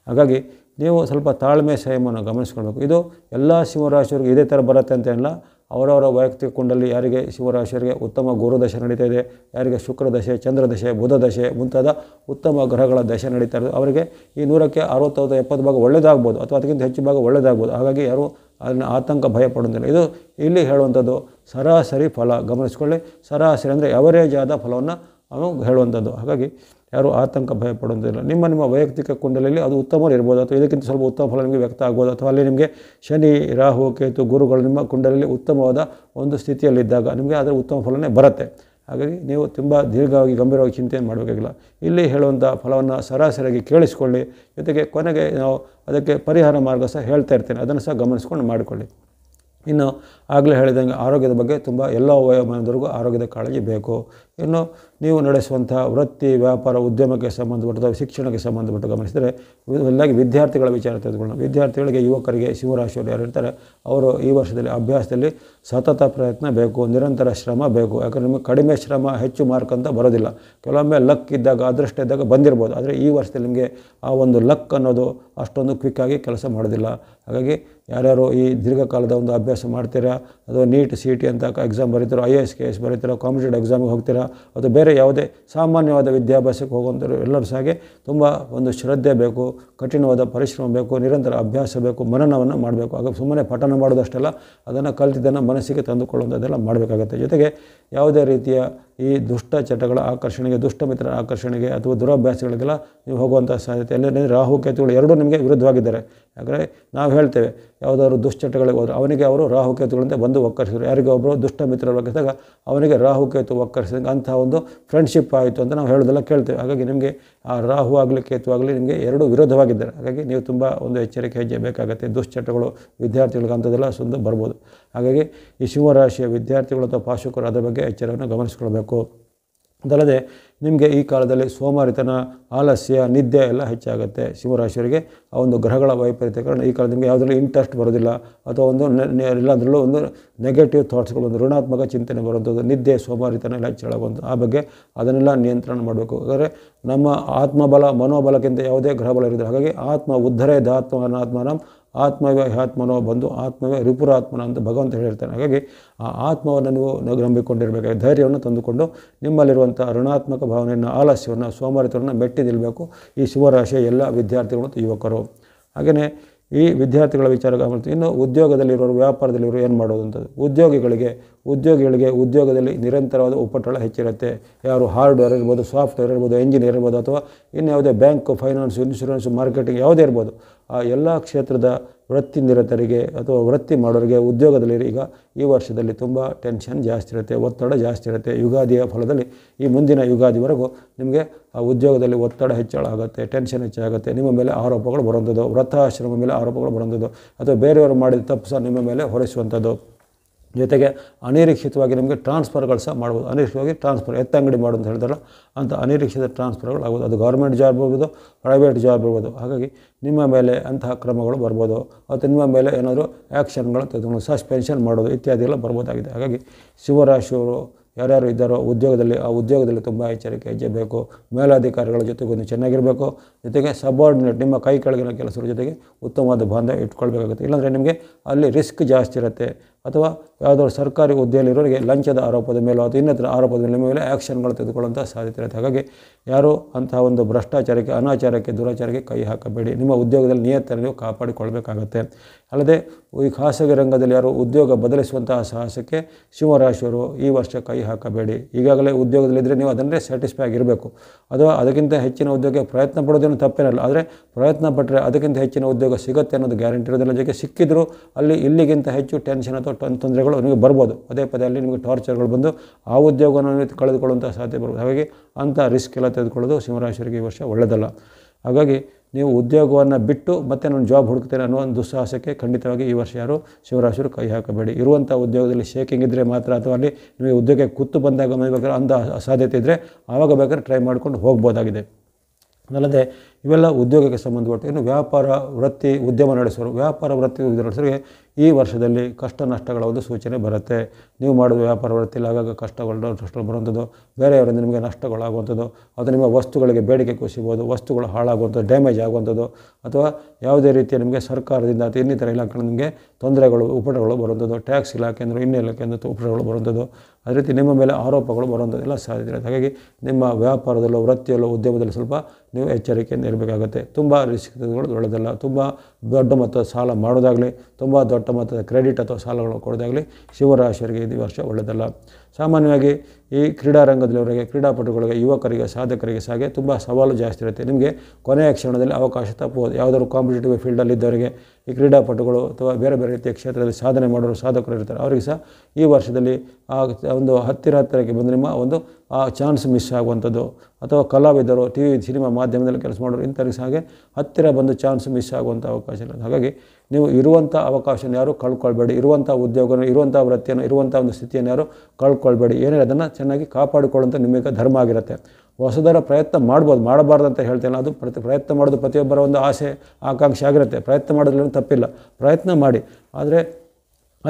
ಹಾಗಾಗಿ ನೀವು ಸ್ವಲ್ಪ ತಾಳ್ಮೆ ಸಂಯಮವನ್ನು ಗಮನಿಸ್ಕೊಳ್ಬೇಕು ಇದು ಎಲ್ಲ ಸಿಂಹರಾಶಿಯವ್ರಿಗೆ ಇದೇ ಥರ ಬರುತ್ತೆ ಅಂತ ಏನಲ್ಲ ಅವರವರ ವೈಯಕ್ತಿಕ ಕುಂಡಲಿ ಯಾರಿಗೆ ಶಿವರಾಶಿಯರಿಗೆ ಉತ್ತಮ ದಶೆ ನಡೀತಾ ಇದೆ ಯಾರಿಗೆ ಶುಕ್ರ ದಶೆ ಚಂದ್ರದಶೆ ಬುಧ ದಶೆ ಮುಂತಾದ ಉತ್ತಮ ಗ್ರಹಗಳ ದಶೆ ನಡೀತಾ ಇರೋದು ಅವರಿಗೆ ಈ ನೂರಕ್ಕೆ ಅರವತ್ತೈದು ಎಪ್ಪತ್ತು ಭಾಗ ಒಳ್ಳೆಯದಾಗ್ಬೋದು ಅಥವಾ ಅದಕ್ಕಿಂತ ಹೆಚ್ಚು ಭಾಗ ಒಳ್ಳೆಯದಾಗ್ಬೋದು ಹಾಗಾಗಿ ಯಾರು ಅದನ್ನು ಆತಂಕ ಭಯ ಪಡೋದಿಲ್ಲ ಇದು ಇಲ್ಲಿ ಹೇಳುವಂಥದ್ದು ಸರಾಸರಿ ಫಲ ಗಮನಿಸಿಕೊಳ್ಳಿ ಸರಾಸರಿ ಅಂದರೆ ಎವರೇಜ್ ಆದ ಫಲವನ್ನು ಹೇಳುವಂಥದ್ದು ಹಾಗಾಗಿ ಯಾರೂ ಆತಂಕ ಪಡುವಂಥದ್ದಿಲ್ಲ ನಿಮ್ಮ ನಿಮ್ಮ ವೈಯಕ್ತಿಕ ಕುಂಡಲಲ್ಲಿ ಅದು ಉತ್ತಮ ಇರ್ಬೋದು ಅಥವಾ ಇದಕ್ಕಿಂತ ಸ್ವಲ್ಪ ಉತ್ತಮ ಫಲ ನಿಮಗೆ ವ್ಯಕ್ತ ಆಗ್ಬೋದು ಅಥವಾ ಅಲ್ಲಿ ನಿಮಗೆ ಶನಿ ರಾಹು ಕೇತು ಗುರುಗಳು ನಿಮ್ಮ ಕುಂಡಲಲ್ಲಿ ಉತ್ತಮವಾದ ಒಂದು ಸ್ಥಿತಿಯಲ್ಲಿದ್ದಾಗ ನಿಮಗೆ ಅದರ ಉತ್ತಮ ಫಲನೇ ಬರುತ್ತೆ ಹಾಗಾಗಿ ನೀವು ತುಂಬ ದೀರ್ಘವಾಗಿ ಗಂಭೀರವಾಗಿ ಚಿಂತೆ ಮಾಡಬೇಕಾಗಿಲ್ಲ ಇಲ್ಲಿ ಹೇಳುವಂಥ ಫಲವನ್ನು ಸರಾಸರಿಯಾಗಿ ಕೇಳಿಸ್ಕೊಳ್ಳಿ ಜೊತೆಗೆ ಕೊನೆಗೆ ನಾವು ಅದಕ್ಕೆ ಪರಿಹಾರ ಮಾರ್ಗ ಸಹ ಹೇಳ್ತಾ ಇರ್ತೇನೆ ಅದನ್ನು ಸಹ ಗಮನಿಸ್ಕೊಂಡು ಮಾಡಿಕೊಳ್ಳಿ ಇನ್ನು ಆಗಲೇ ಹೇಳಿದಂಗೆ ಆರೋಗ್ಯದ ಬಗ್ಗೆ ತುಂಬ ಎಲ್ಲ ವಯೋಮಾನದವರೆಗೂ ಆರೋಗ್ಯದ ಕಾಳಜಿ ಬೇಕು ಇನ್ನು ನೀವು ನಡೆಸುವಂಥ ವೃತ್ತಿ ವ್ಯಾಪಾರ ಉದ್ಯಮಕ್ಕೆ ಸಂಬಂಧಪಟ್ಟ ಶಿಕ್ಷಣಕ್ಕೆ ಸಂಬಂಧಪಟ್ಟು ಗಮನಿಸಿದರೆ ಎಲ್ಲಾಗಿ ವಿದ್ಯಾರ್ಥಿಗಳ ವಿಚಾರ ತೆಗೆದುಕೊಳ್ಳೋಣ ವಿದ್ಯಾರ್ಥಿಗಳಿಗೆ ಯುವಕರಿಗೆ ಶಿವರಾಶಿಯವರು ಯಾರು ಇರ್ತಾರೆ ಅವರು ಈ ವರ್ಷದಲ್ಲಿ ಅಭ್ಯಾಸದಲ್ಲಿ ಸತತ ಪ್ರಯತ್ನ ಬೇಕು ನಿರಂತರ ಶ್ರಮ ಬೇಕು ಯಾಕಂದರೆ ನಿಮಗೆ ಕಡಿಮೆ ಶ್ರಮ ಹೆಚ್ಚು ಮಾರ್ಕ್ ಅಂತ ಬರೋದಿಲ್ಲ ಕೆಲವೊಮ್ಮೆ ಲಕ್ ಇದ್ದಾಗ ಅದೃಷ್ಟ ಇದ್ದಾಗ ಬಂದಿರ್ಬೋದು ಆದರೆ ಈ ವರ್ಷದಲ್ಲಿ ನಿಮಗೆ ಆ ಒಂದು ಲಕ್ ಅನ್ನೋದು ಅಷ್ಟೊಂದು ಕ್ವಿಕ್ಕಾಗಿ ಕೆಲಸ ಮಾಡೋದಿಲ್ಲ ಹಾಗಾಗಿ ಯಾರ್ಯಾರು ಈ ದೀರ್ಘಕಾಲದ ಒಂದು ಅಭ್ಯಾಸ ಮಾಡ್ತೀರಾ ಅದು ನೀಟ್ ಸಿ ಟಿ ಅಂತ ಎಕ್ಸಾಮ್ ಬರೀತಿರೋ I A S K S ಬರೀತಿರೋ ಕಾಂಪಿಟೇಟಿವ್ ಎಕ್ಸಾಮಿಗೆ ಹೋಗ್ತೀರಾ ಅಥವಾ ಬೇರೆ ಯಾವುದೇ ಸಾಮಾನ್ಯವಾದ ವಿದ್ಯಾಭ್ಯಾಸಕ್ಕೆ ಹೋಗುವಂಥವ್ರು ಎಲ್ಲರೂ ಸಹ ತುಂಬ ಒಂದು ಶ್ರದ್ಧೆ ಬೇಕು ಕಠಿಣವಾದ ಪರಿಶ್ರಮ ಬೇಕು ನಿರಂತರ ಅಭ್ಯಾಸ ಬೇಕು ಮನನವನ್ನು ಮಾಡಬೇಕು ಆಗ ಸುಮ್ಮನೆ ಪಠನ ಮಾಡೋದಷ್ಟೆಲ್ಲ ಅದನ್ನು ಕಲಿತಿದ್ದನ್ನು ಮನಸ್ಸಿಗೆ ತಂದುಕೊಳ್ಳುವಂಥದ್ದೆಲ್ಲ ಮಾಡಬೇಕಾಗತ್ತೆ ಜೊತೆಗೆ ಯಾವುದೇ ರೀತಿಯ ಈ ದುಷ್ಟ ಚಟಗಳ ಆಕರ್ಷಣೆಗೆ ದುಷ್ಟ ಮಿತ್ರರ ಆಕರ್ಷಣೆಗೆ ಅಥವಾ ದುರಭ್ಯಾಸಗಳಿಗೆಲ್ಲ ನೀವು ಹೋಗುವಂಥ ಸಾಧ್ಯತೆ ಎಲ್ಲ ರಾಹು ಕೇತುಗಳು ಎರಡೂ ನಿಮಗೆ ವಿರುದ್ಧವಾಗಿದ್ದಾರೆ ಯಾಕಂದರೆ ನಾವು ಹೇಳ್ತೇವೆ ಯಾವುದಾದ್ರು ದುಶ್ಚಟಗಳಿಗೆ ಹೋದರೆ ಅವನಿಗೆ ಅವರು ರಾಹುಕೇತುಗಳಿಂದ ಬಂದು ಒಕ್ಕರಿಸಿದರು ಯಾರಿಗೆ ಒಬ್ಬರು ದುಷ್ಟ ಮಿತ್ರರು ಒಕ್ಕಿದಾಗ ಅವನಿಗೆ ರಾಹುಕೇತು ಒಕ್ಕರಿಸಿದಂಗೆ ಅಂಥ ಒಂದು ಫ್ರೆಂಡ್ಶಿಪ್ ಆಯಿತು ಅಂತ ನಾವು ಹೇಳೋದೆಲ್ಲ ಕೇಳ್ತೇವೆ ಹಾಗಾಗಿ ನಿಮಗೆ ಆ ರಾಹು ಆಗಲಿ ಕೇತು ಆಗಲಿ ನಿಮಗೆ ಎರಡು ವಿರೋಧವಾಗಿದ್ದಾರೆ ಹಾಗಾಗಿ ನೀವು ತುಂಬ ಒಂದು ಎಚ್ಚರಿಕೆ ಹೆಜ್ಜೆ ಬೇಕಾಗುತ್ತೆ ದುಶ್ಚಟಗಳು ವಿದ್ಯಾರ್ಥಿಗಳಿಗೆ ಅಂಥದ್ದೆಲ್ಲ ಸುಂದ ಬರ್ಬೋದು ಹಾಗಾಗಿ ಈ ಶಿವರಾಶಿಯ ವಿದ್ಯಾರ್ಥಿಗಳು ಅಥವಾ ಪಾಶುಕರು ಅದರ ಬಗ್ಗೆ ಎಚ್ಚರವನ್ನು ಗಮನಿಸಿಕೊಳ್ಬೇಕು ಅದಲ್ಲದೆ ನಿಮಗೆ ಈ ಕಾಲದಲ್ಲಿ ಸೋಮಾರಿತನ ಆಲಸ್ಯ ನಿದ್ದೆ ಎಲ್ಲ ಹೆಚ್ಚಾಗುತ್ತೆ ಶಿವರಾಶಿಯವರಿಗೆ ಆ ಒಂದು ಗ್ರಹಗಳ ವೈಪರೀತ್ಯ ಕಾರಣ ಈ ಕಾಲದಲ್ಲಿ ನಿಮಗೆ ಇಂಟ್ರೆಸ್ಟ್ ಬರೋದಿಲ್ಲ ಅಥವಾ ಒಂದು ಇಲ್ಲದರಲ್ಲೂ ಒಂದು ನೆಗೆಟಿವ್ ಥಾಟ್ಸ್ಗಳು ಒಂದು ಋಣಾತ್ಮಕ ಚಿಂತನೆ ಬರುವಂಥದ್ದು ನಿದ್ದೆ ಸೋಮಾರಿತನ ಎಲ್ಲ ಹೆಚ್ಚಳಾಗುವಂಥ ಆ ಬಗ್ಗೆ ಅದನ್ನೆಲ್ಲ ನಿಯಂತ್ರಣ ಮಾಡಬೇಕು ಅಂದರೆ ನಮ್ಮ ಆತ್ಮಬಲ ಮನೋಬಲಕ್ಕಿಂತ ಯಾವುದೇ ಗ್ರಹಬಲ ಇರೋದಿಲ್ಲ ಹಾಗಾಗಿ ಆತ್ಮ ಉದ್ಧರೇ ಧಾತ್ಮ ನಮ್ಮ ಆತ್ಮವೇ ಆತ್ಮನೋ ಬಂದು ಆತ್ಮವೇ ರಿಪುರಾತ್ಮನ ಅಂತ ಭಗವಂತ ಹೇಳಿರ್ತಾನೆ ಹಾಗಾಗಿ ಆ ಆತ್ಮವನ್ನು ನೀವು ನಂಬಿಕೊಂಡಿರಬೇಕಾಗಿ ಧೈರ್ಯವನ್ನು ತಂದುಕೊಂಡು ನಿಮ್ಮಲ್ಲಿರುವಂಥ ಋಣಾತ್ಮಕ ಭಾವನೆಯನ್ನು ಆಲಸ್ಯವನ್ನು ಸೋಮಾರಿತವನ್ನು ನಿಲ್ಲಬೇಕು ಈ ಶಿವರಾಶಿಯ ಎಲ್ಲ ವಿದ್ಯಾರ್ಥಿಗಳು ಮತ್ತು ಯುವಕರು ಹಾಗೆಯೇ ಈ ವಿದ್ಯಾರ್ಥಿಗಳ ವಿಚಾರ ಇನ್ನು ಉದ್ಯೋಗದಲ್ಲಿರೋರು ವ್ಯಾಪಾರದಲ್ಲಿರೋರು ಏನು ಮಾಡೋದು ಅಂತ ಉದ್ಯೋಗಿಗಳಿಗೆ ಉದ್ಯೋಗಿಗಳಿಗೆ ಉದ್ಯೋಗದಲ್ಲಿ ನಿರಂತರವಾದ ಉಪಟಳ ಹೆಚ್ಚಿರುತ್ತೆ ಯಾರು ಹಾರ್ಡ್ವೇರ್ ಇರ್ಬೋದು ಸಾಫ್ಟ್ವೇರ್ ಇರ್ಬೋದು ಎಂಜಿನಿಯರ್ ಇರ್ಬೋದು ಅಥವಾ ಇನ್ಯಾವುದೇ ಬ್ಯಾಂಕ್ ಫೈನಾನ್ಸ್ ಇನ್ಶೂರೆನ್ಸ್ ಮಾರ್ಕೆಟಿಂಗ್ ಯಾವುದೇ ಇರ್ಬೋದು ಆ ಎಲ್ಲ ಕ್ಷೇತ್ರದ ವೃತ್ತಿ ನಿರತರಿಗೆ ಅಥವಾ ವೃತ್ತಿ ಮಾಡೋರಿಗೆ ಉದ್ಯೋಗದಲ್ಲಿ ಈಗ ಈ ವರ್ಷದಲ್ಲಿ ತುಂಬ ಟೆನ್ಷನ್ ಜಾಸ್ತಿ ಇರುತ್ತೆ ಒತ್ತಡ ಜಾಸ್ತಿ ಇರುತ್ತೆ ಯುಗಾದಿಯ ಫಲದಲ್ಲಿ ಈ ಮುಂದಿನ ಯುಗಾದಿವರೆಗೂ ನಿಮಗೆ ಆ ಉದ್ಯೋಗದಲ್ಲಿ ಒತ್ತಡ ಹೆಚ್ಚಳ ಆಗುತ್ತೆ ಟೆನ್ಷನ್ ಹೆಚ್ಚಾಗುತ್ತೆ ನಿಮ್ಮ ಮೇಲೆ ಆರೋಪಗಳು ಬರೋಂಥದ್ದು ವೃತ್ತಾಶ್ರಮ ಮೇಲೆ ಆರೋಪಗಳು ಬರೋಂಥದ್ದು ಅಥವಾ ಬೇರೆಯವರು ಮಾಡಿದ ತಪ್ಪು ಸಹ ನಿಮ್ಮ ಮೇಲೆ ಹೊರಿಸುವಂಥದ್ದು ಜೊತೆಗೆ ಅನಿರೀಕ್ಷಿತವಾಗಿ ನಿಮಗೆ ಟ್ರಾನ್ಸ್ಫರ್ಗಳು ಸಹ ಮಾಡ್ಬೋದು ಅನಿರೀಕ್ಷಿತವಾಗಿ ಟ್ರಾನ್ಸ್ಫರ್ ಎತ್ತಂಗಡಿ ಮಾಡು ಅಂತ ಹೇಳ್ತಾರಲ್ಲ ಅಂತ ಅನಿರೀಕ್ಷಿತ ಟ್ರಾನ್ಸ್ಫರ್ಗಳು ಆಗ್ಬೋದು ಅದು ಗೌರ್ಮೆಂಟ್ ಜಾಬ್ ಇರ್ಬೋದು ಪ್ರೈವೇಟ್ ಜಾಬ್ ಇರ್ಬೋದು ಹಾಗಾಗಿ ನಿಮ್ಮ ಮೇಲೆ ಅಂತಹ ಕ್ರಮಗಳು ಬರ್ಬೋದು ಮತ್ತು ನಿಮ್ಮ ಮೇಲೆ ಏನಾದರೂ ಆ್ಯಕ್ಷನ್ಗಳು ತೆಗೆದುಕೊಂಡು ಸಸ್ಪೆನ್ಷನ್ ಮಾಡೋದು ಇತ್ಯಾದಿ ಎಲ್ಲ ಬರ್ಬೋದಾಗಿದೆ ಹಾಗಾಗಿ ಶಿವರಾಶಿಯವರು ಯಾರ್ಯಾರು ಇದ್ದಾರೋ ಉದ್ಯೋಗದಲ್ಲಿ ಆ ಉದ್ಯೋಗದಲ್ಲಿ ತುಂಬ ಎಚ್ಚರಿಕೆ ಹೆಜ್ಜೆ ಬೇಕು ಮೇಲಾಧಿಕಾರಿಗಳ ಜೊತೆಗೊಂದು ಚೆನ್ನಾಗಿರಬೇಕು ಜೊತೆಗೆ ಸಬಾರ್ಡಿನೇಟ್ ನಿಮ್ಮ ಕೈ ಕೆಳಗಿನ ಕೆಲಸದ ಜೊತೆಗೆ ಉತ್ತಮವಾದ ಬಾಂಧವ್ಯ ಇಟ್ಕೊಳ್ಬೇಕಾಗುತ್ತೆ ಇಲ್ಲಾಂದರೆ ನಿಮಗೆ ಅಲ್ಲಿ ರಿಸ್ಕ್ ಜಾಸ್ತಿ ಇರುತ್ತೆ ಅಥವಾ ಯಾವುದಾದ್ರು ಸರ್ಕಾರಿ ಹುದ್ದೆಯಲ್ಲಿರೋರಿಗೆ ಲಂಚದ ಆರೋಪದ ಮೇಲೋ ಅಥವಾ ಇನ್ನಿತರ ಆರೋಪದ ಮೇಲೆ ಮೇಲೆ ಆ್ಯಕ್ಷನ್ಗಳು ತೆಗೆದುಕೊಳ್ಳುವಂಥ ಸಾಧ್ಯತೆ ಇರುತ್ತೆ ಹಾಗಾಗಿ ಯಾರು ಅಂತಹ ಒಂದು ಭ್ರಷ್ಟಾಚಾರಕ್ಕೆ ಅನಾಚಾರಕ್ಕೆ ದುರಾಚಾರಕ್ಕೆ ಕೈ ಹಾಕಬೇಡಿ ನಿಮ್ಮ ಉದ್ಯೋಗದಲ್ಲಿ ನಿಯತ್ತರ ನೀವು ಕಾಪಾಡಿಕೊಳ್ಬೇಕಾಗತ್ತೆ ಅಲ್ಲದೆ ಈ ಖಾಸಗಿ ರಂಗದಲ್ಲಿ ಯಾರು ಉದ್ಯೋಗ ಬದಲಿಸುವಂತಹ ಸಾಹಸಕ್ಕೆ ಸಿಂಹರಾಶಿಯವರು ಈ ವರ್ಷ ಕೈ ಹಾಕಬೇಡಿ ಈಗಾಗಲೇ ಉದ್ಯೋಗದಲ್ಲಿದ್ದರೆ ನೀವು ಅದನ್ನೇ ಸ್ಯಾಟಿಸ್ಫೈ ಆಗಿರಬೇಕು ಅಥವಾ ಅದಕ್ಕಿಂತ ಹೆಚ್ಚಿನ ಉದ್ಯೋಗಕ್ಕೆ ಪ್ರಯತ್ನ ಪಡೋದೇನು ತಪ್ಪೇನಲ್ಲ ಆದರೆ ಪ್ರಯತ್ನ ಪಟ್ಟರೆ ಅದಕ್ಕಿಂತ ಹೆಚ್ಚಿನ ಉದ್ಯೋಗ ಸಿಗುತ್ತೆ ಅನ್ನೋದು ಗ್ಯಾರಂಟಿ ಇರೋದಿಲ್ಲ ಜೊತೆಗೆ ಸಿಕ್ಕಿದ್ರು ಅಲ್ಲಿ ಇಲ್ಲಿಗಿಂತ ಹೆಚ್ಚು ಟೆನ್ಷನ್ ಅಥವಾ ತೊಂದರೆಗಳು ನಿಮಗೆ ಬರ್ಬೋದು ಪದೇ ಪದೇ ಅಲ್ಲಿ ನಿಮಗೆ ಟಾರ್ಚರ್ಗಳು ಬಂದು ಆ ಉದ್ಯೋಗವನ್ನು ಕಳೆದುಕೊಳ್ಳುವಂಥ ಸಾಧ್ಯತೆ ಬರ್ಬೋದು ಹಾಗಾಗಿ ಅಂಥ ರಿಸ್ಕ್ ಎಲ್ಲ ತೆಗೆದುಕೊಳ್ಳೋದು ಸಿಂಹರಾಶಿಯರಿಗೆ ಈ ವರ್ಷ ಒಳ್ಳೆಯದಲ್ಲ ಹಾಗಾಗಿ ನೀವು ಉದ್ಯೋಗವನ್ನು ಬಿಟ್ಟು ಮತ್ತೆ ನಾನು ಜಾಬ್ ಹುಡುಕ್ತೇನೆ ಅನ್ನೋ ಒಂದು ದುಸ್ಸಾಹಸಕ್ಕೆ ಖಂಡಿತವಾಗಿ ಈ ವರ್ಷ ಯಾರು ಶಿವರಾಶಿಯರು ಕೈ ಹಾಕಬೇಡಿ ಇರುವಂಥ ಉದ್ಯೋಗದಲ್ಲಿ ಶೇಕಿಂಗ್ ಇದ್ದರೆ ಮಾತ್ರ ಅಥವಾ ಅಲ್ಲಿ ನಿಮಗೆ ಉದ್ಯೋಗಕ್ಕೆ ಕೂತು ಬಂದಾಗ ಬೇಕಾದ್ರೆ ಅಂಥ ಸಾಧ್ಯತೆ ಇದ್ದರೆ ಆವಾಗ ಬೇಕಾದ್ರೆ ಟ್ರೈ ಮಾಡ್ಕೊಂಡು ಹೋಗ್ಬೋದಾಗಿದೆ ಅಲ್ಲದೆ ಇವೆಲ್ಲ ಉದ್ಯೋಗಕ್ಕೆ ಸಂಬಂಧಪಟ್ಟು ಇನ್ನು ವ್ಯಾಪಾರ ವೃತ್ತಿ ಉದ್ಯಮ ನಡೆಸೋರು ವ್ಯಾಪಾರ ವೃತ್ತಿ ನಡೆಸೋರಿಗೆ ಈ ವರ್ಷದಲ್ಲಿ ಕಷ್ಟ ನಷ್ಟಗಳ ಒಂದು ಸೂಚನೆ ಬರುತ್ತೆ ನೀವು ಮಾಡಿದ ವ್ಯಾಪಾರ ವೃತ್ತಿಯಲ್ಲಿ ಆಗಾಗ ಕಷ್ಟಗಳು ನಷ್ಟಗಳು ಬರುವಂಥದ್ದು ಬೇರೆಯವರಿಂದ ನಿಮಗೆ ನಷ್ಟಗಳಾಗುವಂಥದ್ದು ಅದು ನಿಮ್ಮ ವಸ್ತುಗಳಿಗೆ ಬೇಡಿಕೆ ಕುಸಿಬೋದು ವಸ್ತುಗಳು ಹಾಳಾಗುವಂಥದ್ದು ಡ್ಯಾಮೇಜ್ ಆಗುವಂಥದ್ದು ಅಥವಾ ಯಾವುದೇ ರೀತಿಯ ನಿಮಗೆ ಸರ್ಕಾರದಿಂದ ಅಥವಾ ಇನ್ನಿತರ ಇಲಾಖೆಗಳು ನಿಮಗೆ ತೊಂದರೆಗಳು ಉಪಟಗಳು ಬರುವಂಥದ್ದು ಟ್ಯಾಕ್ಸ್ ಇಲಾಖೆ ಅಂದರೆ ಇನ್ನೂ ಇಲಾಖೆ ಅಂದರೆ ಉಪಟಗಳು ಬರುವಂಥದ್ದು ಅದೇ ರೀತಿ ನಿಮ್ಮ ಮೇಲೆ ಆರೋಪಗಳು ಬರುವಂಥದ್ದು ಎಲ್ಲ ಸಾಧ್ಯತೆ ಇರುತ್ತೆ ಹಾಗಾಗಿ ನಿಮ್ಮ ವ್ಯಾಪಾರದಲ್ಲೋ ವೃತ್ತಿಯಲ್ಲೋ ಉದ್ಯಮದಲ್ಲಿ ಸ್ವಲ್ಪ ನೀವು ಎಚ್ಚರಿಕೆಯಿಂದ ಇರಬೇಕಾಗುತ್ತೆ ತುಂಬ ರಿಸ್ಕ್ಗಳು ದೊಡ್ಡದಲ್ಲ ತುಂಬ ದೊಡ್ಡ ಮೊತ್ತದ ಸಾಲ ಮಾಡೋದಾಗಲಿ ತುಂಬ ದೊಡ್ಡ ಮೊತ್ತದ ಕ್ರೆಡಿಟ್ ಅಥವಾ ಸಾಲಗಳು ಕೊಡೋದಾಗಲಿ ಶಿವರಾಶಿಯರಿಗೆ ಈ ವರ್ಷ ಒಳ್ಳೆಯದಲ್ಲ ಸಾಮಾನ್ಯವಾಗಿ ಈ ಕ್ರೀಡಾ ಕ್ರೀಡಾಪಟುಗಳಿಗೆ ಯುವಕರಿಗೆ ಸಾಧಕರಿಗೆ ಸಾಗೆ ತುಂಬ ಸವಾಲು ಜಾಸ್ತಿ ಇರುತ್ತೆ ನಿಮಗೆ ಕೊನೆಯ ಕ್ಷಣದಲ್ಲಿ ಅವಕಾಶ ತಪ್ಪಬಹುದು ಯಾವುದಾದ್ರು ಕಾಂಪಿಟೇಟಿವ್ ಫೀಲ್ಡಲ್ಲಿ ಇದ್ದವರಿಗೆ ಈ ಕ್ರೀಡಾಪಟುಗಳು ಅಥವಾ ಬೇರೆ ಬೇರೆ ರೀತಿಯ ಕ್ಷೇತ್ರದಲ್ಲಿ ಸಾಧನೆ ಮಾಡೋರು ಸಾಧಕರು ಇರ್ತಾರೆ ಅವರಿಗೆ ಸಹ ಈ ವರ್ಷದಲ್ಲಿ ಆ ಒಂದು ಹತ್ತಿರ ಹತ್ತಿರಕ್ಕೆ ಬಂದು ನಿಮ್ಮ ಒಂದು ಆ ಚಾನ್ಸ್ ಮಿಸ್ ಆಗುವಂಥದ್ದು ಅಥವಾ ಕಲಾವಿದರು ಟಿ ವಿ ಸಿನಿಮಾ ಮಾಧ್ಯಮದಲ್ಲಿ ಕೆಲಸ ಮಾಡೋರು ಇಂಥವ್ರಿಗೆ ಹಾಗೆ ಹತ್ತಿರ ಬಂದು ಚಾನ್ಸ್ ಮಿಸ್ ಆಗುವಂಥ ಅವಕಾಶ ಇಲ್ಲ ಹಾಗಾಗಿ ನೀವು ಇರುವಂಥ ಅವಕಾಶನ ಯಾರು ಕಳ್ಕೊಳ್ಬೇಡಿ ಇರುವಂಥ ಉದ್ಯೋಗನ ಇರುವಂಥ ವೃತ್ತಿಯನ್ನು ಇರುವಂಥ ಒಂದು ಸ್ಥಿತಿಯನ್ನು ಯಾರು ಕಳ್ಕೊಳ್ಬೇಡಿ ಏನೇ ಅದನ್ನು ಚೆನ್ನಾಗಿ ಕಾಪಾಡಿಕೊಳ್ಳುವಂಥ ನಿಮಗೆ ಧರ್ಮ ಆಗಿರುತ್ತೆ ಹೊಸದರ ಪ್ರಯತ್ನ ಮಾಡ್ಬೋದು ಮಾಡಬಾರ್ದು ಅಂತ ಹೇಳ್ತೇನೆ ಅದು ಪ್ರತಿ ಪ್ರಯತ್ನ ಮಾಡೋದು ಪ್ರತಿಯೊಬ್ಬರ ಒಂದು ಆಸೆ ಆಕಾಂಕ್ಷೆ ಆಗಿರುತ್ತೆ ಪ್ರಯತ್ನ ಮಾಡೋದ್ರಲ್ಲಿ ತಪ್ಪಿಲ್ಲ ಪ್ರಯತ್ನ ಮಾಡಿ ಆದರೆ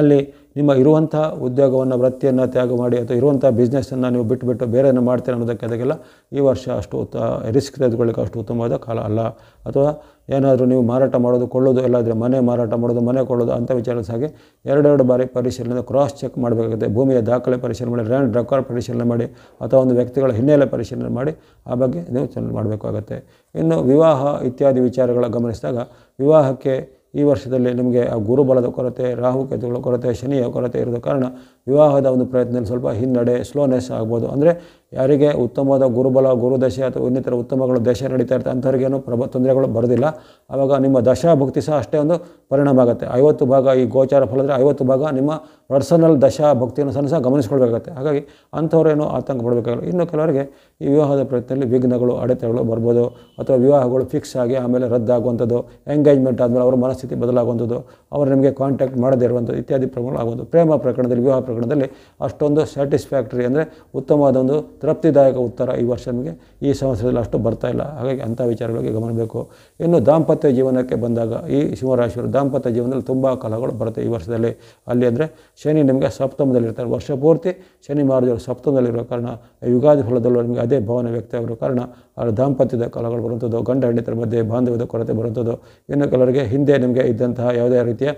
ಅಲ್ಲಿ ನಿಮ್ಮ ಇರುವಂಥ ಉದ್ಯೋಗವನ್ನು ವೃತ್ತಿಯನ್ನು ತ್ಯಾಗ ಮಾಡಿ ಅಥವಾ ಇರುವಂಥ ಬಿಸ್ನೆಸ್ಸನ್ನು ನೀವು ಬಿಟ್ಟುಬಿಟ್ಟು ಬೇರೆಯನ್ನು ಮಾಡ್ತೀರ ಅನ್ನೋದಕ್ಕೆ ಅದಕ್ಕೆಲ್ಲ ಈ ವರ್ಷ ಅಷ್ಟು ಉತ್ತ ರಿಸ್ಕ್ ತೆಗೆದುಕೊಳ್ಳಿಕ್ಕೆ ಅಷ್ಟು ಉತ್ತಮವಾದ ಕಾಲ ಅಲ್ಲ ಅಥವಾ ಏನಾದರೂ ನೀವು ಮಾರಾಟ ಮಾಡೋದು ಕೊಳ್ಳೋದು ಎಲ್ಲಾದರೆ ಮನೆ ಮಾರಾಟ ಮಾಡೋದು ಮನೆ ಕೊಳ್ಳೋದು ಅಂಥ ವಿಚಾರ ಹಾಗೆ ಎರಡೆರಡು ಬಾರಿ ಪರಿಶೀಲನೆ ಕ್ರಾಸ್ ಚೆಕ್ ಮಾಡಬೇಕಾಗುತ್ತೆ ಭೂಮಿಯ ದಾಖಲೆ ಪರಿಶೀಲನೆ ಮಾಡಿ ರ್ಯಾಂಡ್ ರೆಕಾರ್ಡ್ ಪರಿಶೀಲನೆ ಮಾಡಿ ಅಥವಾ ಒಂದು ವ್ಯಕ್ತಿಗಳ ಹಿನ್ನೆಲೆ ಪರಿಶೀಲನೆ ಮಾಡಿ ಆ ಬಗ್ಗೆ ನೀವು ಚೆನ್ನಾಗಿ ಮಾಡಬೇಕಾಗುತ್ತೆ ಇನ್ನು ವಿವಾಹ ಇತ್ಯಾದಿ ವಿಚಾರಗಳ ಗಮನಿಸಿದಾಗ ವಿವಾಹಕ್ಕೆ ಈ ವರ್ಷದಲ್ಲಿ ನಿಮಗೆ ಆ ಗುರುಬಲದ ಕೊರತೆ ರಾಹು ಕೇತುಗಳ ಕೊರತೆ ಶನಿಯ ಕೊರತೆ ಇರೋದ ಕಾರಣ ವಿವಾಹದ ಒಂದು ಪ್ರಯತ್ನದಲ್ಲಿ ಸ್ವಲ್ಪ ಹಿನ್ನಡೆ ಸ್ಲೋನೆಸ್ ಆಗ್ಬೋದು ಅಂದರೆ ಯಾರಿಗೆ ಉತ್ತಮವಾದ ಗುರುಬಲ ಗುರುದಶೆ ಅಥವಾ ಇನ್ನಿತರ ಉತ್ತಮಗಳು ದಶೆ ನಡೀತಾ ಇರ್ತದೆ ಅಂಥವ್ರಿಗೇನು ಪ್ರಭ ತೊಂದರೆಗಳು ಬರೋದಿಲ್ಲ ಆವಾಗ ನಿಮ್ಮ ದಶಾ ಭಕ್ತಿ ಸಹ ಅಷ್ಟೇ ಒಂದು ಪರಿಣಾಮ ಆಗುತ್ತೆ ಐವತ್ತು ಭಾಗ ಈ ಗೋಚಾರ ಫಲದ್ರೆ ಐವತ್ತು ಭಾಗ ನಿಮ್ಮ ಪರ್ಸನಲ್ ದಶಾ ಸಹ ಸಹ ಗಮನಿಸ್ಕೊಳ್ಬೇಕಾಗುತ್ತೆ ಹಾಗಾಗಿ ಅಂಥವ್ರೇನು ಆತಂಕ ಪಡಬೇಕಾಗಿಲ್ಲ ಇನ್ನು ಕೆಲವರಿಗೆ ಈ ವಿವಾಹದ ಪ್ರಯತ್ನದಲ್ಲಿ ವಿಘ್ನಗಳು ಅಡೆತಡೆಗಳು ಬರ್ಬೋದು ಅಥವಾ ವಿವಾಹಗಳು ಫಿಕ್ಸ್ ಆಗಿ ಆಮೇಲೆ ರದ್ದಾಗುವಂಥದ್ದು ಎಂಗೇಜ್ಮೆಂಟ್ ಆದಮೇಲೆ ಅವರ ಮನಸ್ಥಿತಿ ಬದಲಾಗುವಂಥದ್ದು ಅವರು ನಿಮಗೆ ಕಾಂಟ್ಯಾಕ್ಟ್ ಮಾಡದೇ ಇರುವಂಥದ್ದು ಇತ್ಯಾದಿ ಪ್ರಮಾಣ ಆಗುವಂಥದ್ದು ಪ್ರೇಮ ಪ್ರಕರಣದಲ್ಲಿ ವಿವಾಹ ಪ್ರಕರಣದಲ್ಲಿ ಅಷ್ಟೊಂದು ಸ್ಯಾಟಿಸ್ಫ್ಯಾಕ್ಟ್ರಿ ಅಂದರೆ ಉತ್ತಮವಾದ ಒಂದು ತೃಪ್ತಿದಾಯಕ ಉತ್ತರ ಈ ವರ್ಷ ನಿಮಗೆ ಈ ಸಂವತ್ಸರದಲ್ಲಿ ಅಷ್ಟು ಬರ್ತಾ ಇಲ್ಲ ಹಾಗಾಗಿ ಅಂಥ ವಿಚಾರಗಳಿಗೆ ಗಮನ ಬೇಕು ಇನ್ನು ದಾಂಪತ್ಯ ಜೀವನಕ್ಕೆ ಬಂದಾಗ ಈ ಸಿಂಹರಾಶಿಯವರು ದಾಂಪತ್ಯ ಜೀವನದಲ್ಲಿ ತುಂಬ ಕಲೆಗಳು ಬರುತ್ತೆ ಈ ವರ್ಷದಲ್ಲಿ ಅಲ್ಲಿ ಅಂದರೆ ಶನಿ ನಿಮಗೆ ಸಪ್ತಮದಲ್ಲಿರ್ತಾರೆ ವರ್ಷ ಪೂರ್ತಿ ಶನಿ ಮಹಾರಾಜರು ಸಪ್ತಮದಲ್ಲಿರೋ ಕಾರಣ ಯುಗಾದಿ ಫಲದಲ್ಲೂ ನಿಮಗೆ ಅದೇ ಭಾವನೆ ವ್ಯಕ್ತವಾಗಿರೋ ಕಾರಣ ಅವರ ದಾಂಪತ್ಯದ ಕಲೆಗಳು ಬರುವಂಥದ್ದು ಗಂಡ ಹೆಂಡಿತರ ಮಧ್ಯೆ ಬಾಂಧವ್ಯದ ಕೊರತೆ ಬರುವಂಥದ್ದು ಇನ್ನು ಕೆಲವರಿಗೆ ಹಿಂದೆ ನಿಮಗೆ ಇದ್ದಂತಹ ಯಾವುದೇ ರೀತಿಯ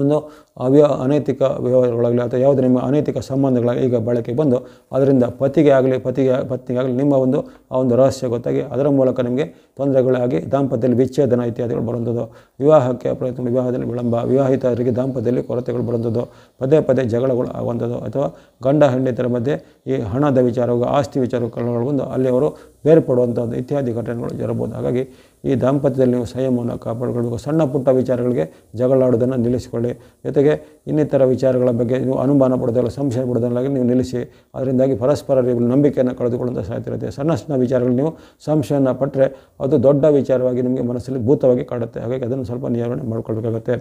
ಒಂದು ಅವ್ಯ ಅನೈತಿಕ ವ್ಯವಹಾರಗಳಾಗಲಿ ಅಥವಾ ಯಾವುದೇ ನಿಮ್ಮ ಅನೈತಿಕ ಸಂಬಂಧಗಳ ಈಗ ಬಳಕೆ ಬಂದು ಅದರಿಂದ ಪತಿಗೆ ಆಗಲಿ ಪತಿಗೆ ಪತ್ನಿಗೆ ಆಗಲಿ ನಿಮ್ಮ ಒಂದು ಆ ಒಂದು ರಹಸ್ಯ ಗೊತ್ತಾಗಿ ಅದರ ಮೂಲಕ ನಿಮಗೆ ತೊಂದರೆಗಳಾಗಿ ದಾಂಪತ್ಯದಲ್ಲಿ ವಿಚ್ಛೇದನ ಇತ್ಯಾದಿಗಳು ಬರುವಂಥದ್ದು ವಿವಾಹಕ್ಕೆ ಪ್ರಯತ್ನ ವಿವಾಹದಲ್ಲಿ ವಿಳಂಬ ವಿವಾಹಿತರಿಗೆ ದಾಂಪತ್ಯದಲ್ಲಿ ಕೊರತೆಗಳು ಬರುವಂಥದ್ದು ಪದೇ ಪದೇ ಜಗಳಗಳು ಆಗುವಂಥದ್ದು ಅಥವಾ ಗಂಡ ಹೆಂಡಿತರ ಮಧ್ಯೆ ಈ ಹಣದ ವಿಚಾರಗಳು ಆಸ್ತಿ ವಿಚಾರಗಳು ಬಂದು ಅಲ್ಲಿ ಅವರು ಬೇರ್ಪಡುವಂಥದ್ದು ಇತ್ಯಾದಿ ಘಟನೆಗಳು ಜರಬಹುದು ಹಾಗಾಗಿ ಈ ದಾಂಪತ್ಯದಲ್ಲಿ ನೀವು ಸಂಯಮವನ್ನು ಕಾಪಾಡಿಕೊಳ್ಬೇಕು ಸಣ್ಣ ಪುಟ್ಟ ವಿಚಾರಗಳಿಗೆ ಜಗಳಾಡೋದನ್ನು ನಿಲ್ಲಿಸಿಕೊಳ್ಳಿ ಜೊತೆಗೆ ಇನ್ನಿತರ ವಿಚಾರಗಳ ಬಗ್ಗೆ ನೀವು ಅನುಮಾನ ಪಡೋದಲ್ಲ ಸಂಶಯ ಪಡೋದಲ್ಲಾಗಿ ನೀವು ನಿಲ್ಲಿಸಿ ಅದರಿಂದಾಗಿ ಪರಸ್ಪರ ನಂಬಿಕೆಯನ್ನು ಕಳೆದುಕೊಳ್ಳುವಂಥ ಸಾಧ್ಯತೆ ಸಣ್ಣ ಸಣ್ಣ ವಿಚಾರಗಳು ನೀವು ಸಂಶಯನ ಪಟ್ಟರೆ ಅದು ದೊಡ್ಡ ವಿಚಾರವಾಗಿ ನಿಮಗೆ ಮನಸ್ಸಲ್ಲಿ ಭೂತವಾಗಿ ಕಾಡುತ್ತೆ ಹಾಗಾಗಿ ಅದನ್ನು ಸ್ವಲ್ಪ ನಿವಾರಣೆ ಮಾಡಿಕೊಳ್ಬೇಕಾಗುತ್ತೆ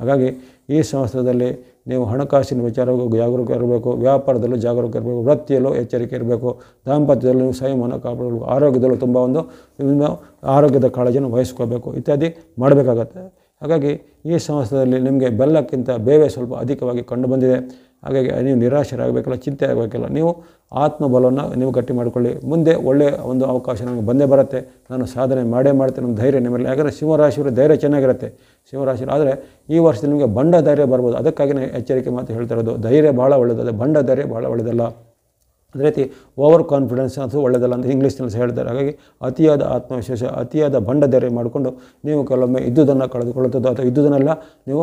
ಹಾಗಾಗಿ ಈ ಸಂಸ್ಥೆದಲ್ಲಿ ನೀವು ಹಣಕಾಸಿನ ವಿಚಾರ ಜಾಗರೂಕ ಇರಬೇಕು ವ್ಯಾಪಾರದಲ್ಲೂ ಜಾಗರೂಕ ಇರಬೇಕು ವೃತ್ತಿಯಲ್ಲೂ ಎಚ್ಚರಿಕೆ ಇರಬೇಕು ದಾಂಪತ್ಯದಲ್ಲೂ ನೀವು ಸಂಯಮನ ಕಾಪಾಡಬೇಕು ಆರೋಗ್ಯದಲ್ಲೂ ತುಂಬ ಒಂದು ನಿಮ್ಮ ಆರೋಗ್ಯದ ಕಾಳಜಿಯನ್ನು ವಹಿಸ್ಕೋಬೇಕು ಇತ್ಯಾದಿ ಮಾಡಬೇಕಾಗತ್ತೆ ಹಾಗಾಗಿ ಈ ಸಂವತ್ಸರದಲ್ಲಿ ನಿಮಗೆ ಬೆಲ್ಲಕ್ಕಿಂತ ಬೇವೆ ಸ್ವಲ್ಪ ಅಧಿಕವಾಗಿ ಕಂಡುಬಂದಿದೆ ಹಾಗಾಗಿ ನೀವು ನಿರಾಶರಾಗಬೇಕಲ್ಲ ಚಿಂತೆ ಆಗಬೇಕಲ್ಲ ನೀವು ಆತ್ಮಬಲವನ್ನು ನೀವು ಗಟ್ಟಿ ಮಾಡಿಕೊಳ್ಳಿ ಮುಂದೆ ಒಳ್ಳೆಯ ಒಂದು ಅವಕಾಶ ನಮಗೆ ಬಂದೇ ಬರುತ್ತೆ ನಾನು ಸಾಧನೆ ಮಾಡೇ ಮಾಡ್ತೇನೆ ನಮ್ಮ ಧೈರ್ಯ ನಿಮ್ಮಲ್ಲಿ ಯಾಕಂದರೆ ಸಿಂಹರಾಶಿಯವರ ಧೈರ್ಯ ಚೆನ್ನಾಗಿರುತ್ತೆ ಸಿಂಹರಾಶಿ ಆದರೆ ಈ ವರ್ಷದಲ್ಲಿ ನಿಮಗೆ ಬಂಡ ಧೈರ್ಯ ಬರ್ಬೋದು ಅದಕ್ಕಾಗಿ ಎಚ್ಚರಿಕೆ ಮಾತು ಹೇಳ್ತಾ ಇರೋದು ಧೈರ್ಯ ಭಾಳ ಒಳ್ಳೆಯದಲ್ಲ ಬಂಡ ಧೈರ್ಯ ಭಾಳ ಒಳ್ಳೆಯದಲ್ಲ ಅದೇ ರೀತಿ ಓವರ್ ಕಾನ್ಫಿಡೆನ್ಸ್ ಅಂತ ಒಳ್ಳೆಯದಲ್ಲ ಅಂತ ಇಂಗ್ಲೀಷ್ನಲ್ಲಿ ಹೇಳ್ತಾರೆ ಹಾಗಾಗಿ ಅತಿಯಾದ ಆತ್ಮವಿಶ್ವಾಸ ಅತಿಯಾದ ಬಂಡಧೈರ್ಯ ಮಾಡಿಕೊಂಡು ನೀವು ಕೆಲವೊಮ್ಮೆ ಇದ್ದುದನ್ನು ಕಳೆದುಕೊಳ್ಳುತ್ತದ್ದು ಅಥವಾ ಇದ್ದುದನ್ನೆಲ್ಲ ನೀವು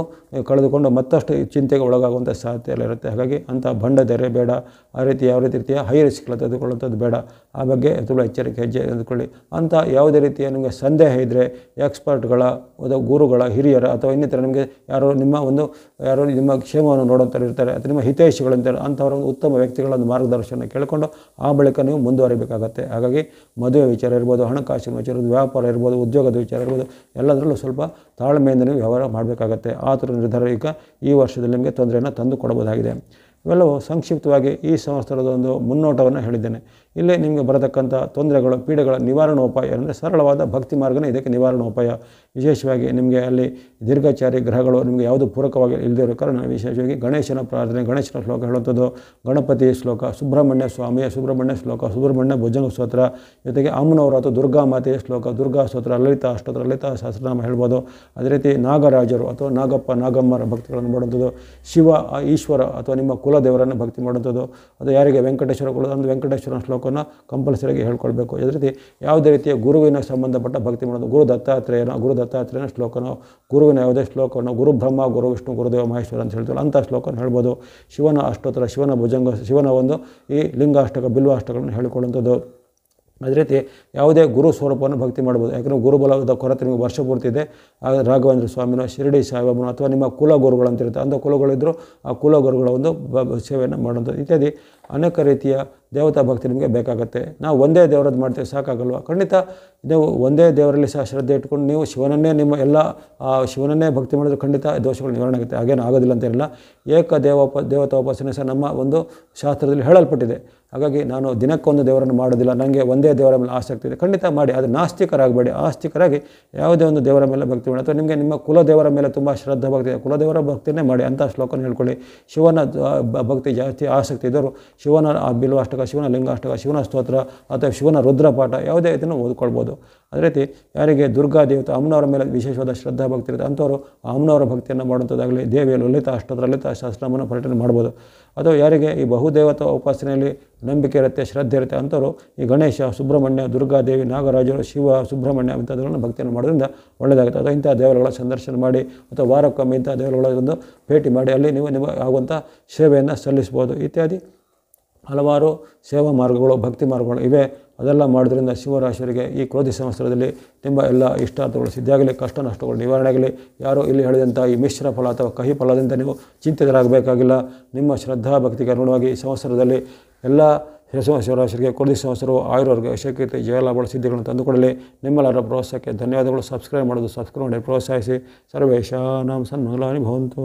ಕಳೆದುಕೊಂಡು ಮತ್ತಷ್ಟು ಚಿಂತೆಗೆ ಒಳಗಾಗುವಂಥ ಸಾಧ್ಯತೆಗಳಿರುತ್ತೆ ಹಾಗಾಗಿ ಅಂಥ ಬಂಡಧೈರ್ಯ ಬೇಡ ಆ ರೀತಿ ಯಾವ ರೀತಿ ರೀತಿಯ ಹೈ ರಿಸ್ಕ್ಗಳು ತೆಗೆದುಕೊಳ್ಳುವಂಥದ್ದು ಬೇಡ ಆ ಬಗ್ಗೆ ತುಂಬ ಎಚ್ಚರಿಕೆ ಹೆಜ್ಜೆ ತೆಗೆದುಕೊಳ್ಳಿ ಅಂಥ ಯಾವುದೇ ರೀತಿಯ ನಿಮಗೆ ಸಂದೇಹ ಇದ್ದರೆ ಎಕ್ಸ್ಪರ್ಟ್ಗಳ ಅಥವಾ ಗುರುಗಳ ಹಿರಿಯರ ಅಥವಾ ಇನ್ನಿತರ ನಿಮಗೆ ಯಾರೋ ನಿಮ್ಮ ಒಂದು ಯಾರೋ ನಿಮ್ಮ ಕ್ಷೇಮವನ್ನು ನೋಡೋಂಥ ಇರ್ತಾರೆ ಅಥವಾ ನಿಮ್ಮ ಹಿತೈಷಿಗಳಿರ್ತಾರೆ ಅಂಥವರ ಒಂದು ಉತ್ತಮ ವ್ಯಕ್ತಿಗಳ ಒಂದು ಮಾರ್ಗದರ್ಶನ ಹೇಳ್ಕೊಂಡು ಆ ಬಳಿಕ ನೀವು ಮುಂದುವರಿಬೇಕಾಗತ್ತೆ ಹಾಗಾಗಿ ಮದುವೆ ವಿಚಾರ ಇರ್ಬೋದು ಹಣಕಾಸಿನ ವಿಚಾರ ಇರ್ಬೋದು ವ್ಯಾಪಾರ ಇರ್ಬೋದು ಉದ್ಯೋಗದ ವಿಚಾರ ಇರ್ಬೋದು ಎಲ್ಲದರಲ್ಲೂ ಸ್ವಲ್ಪ ತಾಳ್ಮೆಯಿಂದ ನೀವು ವ್ಯವಹಾರ ಮಾಡಬೇಕಾಗತ್ತೆ ಆ ಥರ ನಿರ್ಧಾರ ಈಗ ಈ ವರ್ಷದಲ್ಲಿ ನಿಮಗೆ ತೊಂದರೆಯನ್ನು ತಂದು ಕೊಡಬಹುದಾಗಿದೆ ಇವೆಲ್ಲವೂ ಸಂಕ್ಷಿಪ್ತವಾಗಿ ಈ ಸಂವತ್ಸರದ ಒಂದು ಮುನ್ನೋಟವನ್ನು ಹೇಳಿದ್ದೇನೆ ಇಲ್ಲೇ ನಿಮಗೆ ಬರತಕ್ಕಂಥ ತೊಂದರೆಗಳು ಪೀಡೆಗಳ ನಿವಾರಣೋಪಾಯ ಅಂದರೆ ಸರಳವಾದ ಭಕ್ತಿ ಮಾರ್ಗನೇ ಇದಕ್ಕೆ ನಿವಾರಣೋಪಾಯ ವಿಶೇಷವಾಗಿ ನಿಮಗೆ ಅಲ್ಲಿ ದೀರ್ಘಚಾರಿ ಗ್ರಹಗಳು ನಿಮಗೆ ಯಾವುದು ಪೂರಕವಾಗಿ ಇಲ್ಲದಿರೋ ಕಾರಣ ವಿಶೇಷವಾಗಿ ಗಣೇಶನ ಪ್ರಾರ್ಥನೆ ಗಣೇಶನ ಶ್ಲೋಕ ಹೇಳುವಂಥದ್ದು ಗಣಪತಿ ಶ್ಲೋಕ ಸುಬ್ರಹ್ಮಣ್ಯ ಸ್ವಾಮಿಯ ಸುಬ್ರಹ್ಮಣ್ಯ ಶ್ಲೋಕ ಸುಬ್ರಹ್ಮಣ್ಯ ಭುಜನ ಸ್ತೋತ್ರ ಜೊತೆಗೆ ಅಮ್ಮನವರು ಅಥವಾ ದುರ್ಗಾ ಮಾತೆಯ ಶ್ಲೋಕ ದುರ್ಗಾ ಸ್ತೋತ್ರ ಲಲಿತ ಅಷ್ಟೋತ್ರ ಲಲಿತಾ ಸಹಸ್ರನಾಮ ಹೇಳ್ಬೋದು ಅದೇ ರೀತಿ ನಾಗರಾಜರು ಅಥವಾ ನಾಗಪ್ಪ ನಾಗಮ್ಮರ ಭಕ್ತಿಗಳನ್ನು ಮಾಡುವಂಥದ್ದು ಶಿವ ಈಶ್ವರ ಅಥವಾ ನಿಮ್ಮ ಕುಲದೇವರನ್ನು ಭಕ್ತಿ ಮಾಡುವಂಥದ್ದು ಅದು ಯಾರಿಗೆ ವೆಂಕಟೇಶ್ವರ ಕುಲದ ಒಂದು ವೆಂಕಟೇಶ್ವರನ ಶ್ಲೋಕ ನಾಮಕವನ್ನು ಕಂಪಲ್ಸರಿಯಾಗಿ ಹೇಳ್ಕೊಳ್ಬೇಕು ಅದೇ ರೀತಿ ಯಾವುದೇ ರೀತಿಯ ಗುರುವಿನ ಸಂಬಂಧಪಟ್ಟ ಭಕ್ತಿ ಮಾಡೋದು ಗುರು ದತ್ತಾತ್ರೇಯನ ಗುರು ದತ್ತಾತ್ರೇಯನ ಶ್ಲೋಕನೋ ಗುರುವಿನ ಯಾವುದೇ ಶ್ಲೋಕವನ್ನು ಗುರು ಬ್ರಹ್ಮ ಗುರು ವಿಷ್ಣು ಗುರುದೇವ ಮಹೇಶ್ವರ ಅಂತ ಹೇಳ್ತಾರೆ ಅಂಥ ಶ್ಲೋಕನ ಹೇಳ್ಬೋದು ಶಿವನ ಅಷ್ಟೋತ್ತರ ಶಿವನ ಭುಜಂಗ ಶಿವನ ಒಂದು ಈ ಲಿಂಗಾಷ್ಟಕ ಬಿಲ್ವಾಷ್ಟಗಳನ್ನು ಹೇಳ್ಕೊಳ್ಳುವಂಥದ್ದು ಅದೇ ರೀತಿ ಯಾವುದೇ ಗುರು ಸ್ವರೂಪವನ್ನು ಭಕ್ತಿ ಮಾಡ್ಬೋದು ಯಾಕಂದರೆ ಗುರುಬಲದ ಕೊರತೆ ನಿಮಗೆ ವರ್ಷ ಇದೆ ರಾಘವೇಂದ್ರ ಸ್ವಾಮಿನೋ ಶಿರಡಿ ಸಾಹೇಬನೋ ಅಥವಾ ನಿಮ್ಮ ಕುಲ ಗುರುಗಳು ಅಂತಿರುತ್ತೆ ಅಂಥ ಕುಲಗಳಿದ್ದರೂ ಆ ಕುಲ ಗುರುಗಳ ಒಂದು ಸೇವೆಯನ್ನು ಮಾಡುವಂಥದ್ದು ಇತ್ಯಾದಿ ಅನೇಕ ರೀತಿಯ ದೇವತಾ ಭಕ್ತಿ ನಿಮಗೆ ಬೇಕಾಗುತ್ತೆ ನಾವು ಒಂದೇ ದೇವರದ್ದು ಮಾಡ್ತೇವೆ ಸಾಕಾಗಲ್ವ ಖಂಡಿತ ನೀವು ಒಂದೇ ದೇವರಲ್ಲಿ ಸಹ ಶ್ರದ್ಧೆ ಇಟ್ಕೊಂಡು ನೀವು ಶಿವನನ್ನೇ ನಿಮ್ಮ ಎಲ್ಲ ಶಿವನನ್ನೇ ಭಕ್ತಿ ಮಾಡಿದ್ರೆ ಖಂಡಿತ ದೋಷಗಳು ನಿವಾರಣೆ ಆಗುತ್ತೆ ಹಾಗೇನು ಆಗೋದಿಲ್ಲ ಅಂತೇನಿಲ್ಲ ಏಕ ದೇವೋಪ ದೇವತಾ ಉಪಾಸನೆ ಸಹ ನಮ್ಮ ಒಂದು ಶಾಸ್ತ್ರದಲ್ಲಿ ಹೇಳಲ್ಪಟ್ಟಿದೆ ಹಾಗಾಗಿ ನಾನು ದಿನಕ್ಕೊಂದು ದೇವರನ್ನು ಮಾಡೋದಿಲ್ಲ ನನಗೆ ಒಂದೇ ದೇವರ ಮೇಲೆ ಆಸಕ್ತಿ ಇದೆ ಖಂಡಿತ ಮಾಡಿ ಅದು ನಾಸ್ತಿಕರಾಗಬೇಡಿ ಆಸ್ತಿಕರಾಗಿ ಯಾವುದೇ ಒಂದು ದೇವರ ಮೇಲೆ ಭಕ್ತಿ ಮಾಡಿ ಅಥವಾ ನಿಮಗೆ ನಿಮ್ಮ ಕುಲದೇವರ ಮೇಲೆ ತುಂಬ ಶ್ರದ್ಧಾ ಭಕ್ತಿ ಇದೆ ಕುಲದೇವರ ಭಕ್ತಿನೇ ಮಾಡಿ ಅಂಥ ಶ್ಲೋಕನ ಹೇಳ್ಕೊಳ್ಳಿ ಶಿವನ ಭಕ್ತಿ ಜಾಸ್ತಿ ಆಸಕ್ತಿ ಇದ್ದರು ಶಿವನ ಬಿಲ್ವಾಷ್ಟಕ ಶಿವನ ಲಿಂಗಾಷ್ಟಕ ಶಿವನ ಸ್ತೋತ್ರ ಅಥವಾ ಶಿವನ ರುದ್ರಪಾಠ ಯಾವುದೇ ಇದನ್ನು ಓದ್ಕೊಳ್ಬೋದು ಅದೇ ರೀತಿ ಯಾರಿಗೆ ದುರ್ಗಾ ದೇವತೆ ಅಮ್ಮನವರ ಮೇಲೆ ವಿಶೇಷವಾದ ಶ್ರದ್ಧಾ ಭಕ್ತಿ ಇರುತ್ತೆ ಅಂಥವರು ಅಮ್ಮನವರ ಭಕ್ತಿಯನ್ನು ಮಾಡುವಂಥದ್ದಾಗಲಿ ದೇವಿಯ ಲಲಿತ ಅಷ್ಟೋತ್ರ ಲಲಿತ ಶಾಸ್ತ್ರವನ್ನು ಪರ್ಯಟನೆ ಮಾಡ್ಬೋದು ಅದು ಯಾರಿಗೆ ಈ ಬಹುದೇವತಾ ಉಪಾಸನೆಯಲ್ಲಿ ನಂಬಿಕೆ ಇರುತ್ತೆ ಶ್ರದ್ಧೆ ಇರುತ್ತೆ ಅಂಥವರು ಈ ಗಣೇಶ ಸುಬ್ರಹ್ಮಣ್ಯ ದುರ್ಗಾದೇವಿ ನಾಗರಾಜರು ಶಿವ ಸುಬ್ರಹ್ಮಣ್ಯ ಇಂಥದ್ರನ್ನ ಭಕ್ತಿಯನ್ನು ಮಾಡೋದ್ರಿಂದ ಒಳ್ಳೆಯದಾಗುತ್ತೆ ಅಥವಾ ಇಂಥ ದೇವರುಗಳ ಸಂದರ್ಶನ ಮಾಡಿ ಅಥವಾ ವಾರಕ್ಕೊಮ್ಮೆ ಇಂಥ ದೇವರುಗಳೊಂದು ಭೇಟಿ ಮಾಡಿ ಅಲ್ಲಿ ನೀವು ನಿಮಗೆ ಆಗುವಂಥ ಸೇವೆಯನ್ನು ಸಲ್ಲಿಸ್ಬೋದು ಇತ್ಯಾದಿ ಹಲವಾರು ಸೇವಾ ಮಾರ್ಗಗಳು ಭಕ್ತಿ ಮಾರ್ಗಗಳು ಇವೆ ಅದೆಲ್ಲ ಮಾಡೋದ್ರಿಂದ ಶಿವರಾಶಿಯವರಿಗೆ ಈ ಕ್ರೋಧಿ ಸಂವತ್ಸರದಲ್ಲಿ ತುಂಬ ಎಲ್ಲ ಇಷ್ಟಾರ್ಥಗಳು ಸಿದ್ಧಿಯಾಗಲಿ ಕಷ್ಟ ನಷ್ಟಗಳು ನಿವಾರಣೆ ಆಗಲಿ ಯಾರೋ ಇಲ್ಲಿ ಹೇಳಿದಂಥ ಈ ಮಿಶ್ರ ಫಲ ಅಥವಾ ಕಹಿ ಫಲದಿಂದ ನೀವು ಚಿಂತಿತರಾಗಬೇಕಾಗಿಲ್ಲ ನಿಮ್ಮ ಶ್ರದ್ಧಾ ಭಕ್ತಿಗೆ ಅನುಗುಣವಾಗಿ ಸಂವತ್ಸರದಲ್ಲಿ ಎಲ್ಲ ಶಿವರಾಶಿಯವರಿಗೆ ಕ್ರೋಧಿ ಸಂವತ್ಸರವು ಆಯುರ್ವರ್ಗ ಜಯ ಜಯಲಾಭಗಳ ಸಿದ್ಧಿಗಳನ್ನು ತಂದುಕೊಡಲಿ ನಿಮ್ಮೆಲ್ಲರ ಪ್ರೋತ್ಸಾಹಕ್ಕೆ ಧನ್ಯವಾದಗಳು ಸಬ್ಸ್ಕ್ರೈಬ್ ಮಾಡೋದು ಸಬ್ಸ್ಕ್ರೈಬ್ ಮಾಡಿ ಪ್ರೋತ್ಸಾಹಿಸಿ ನಾಮ ಸನ್ಮಂಗಲಾನಿ ಭವಂತು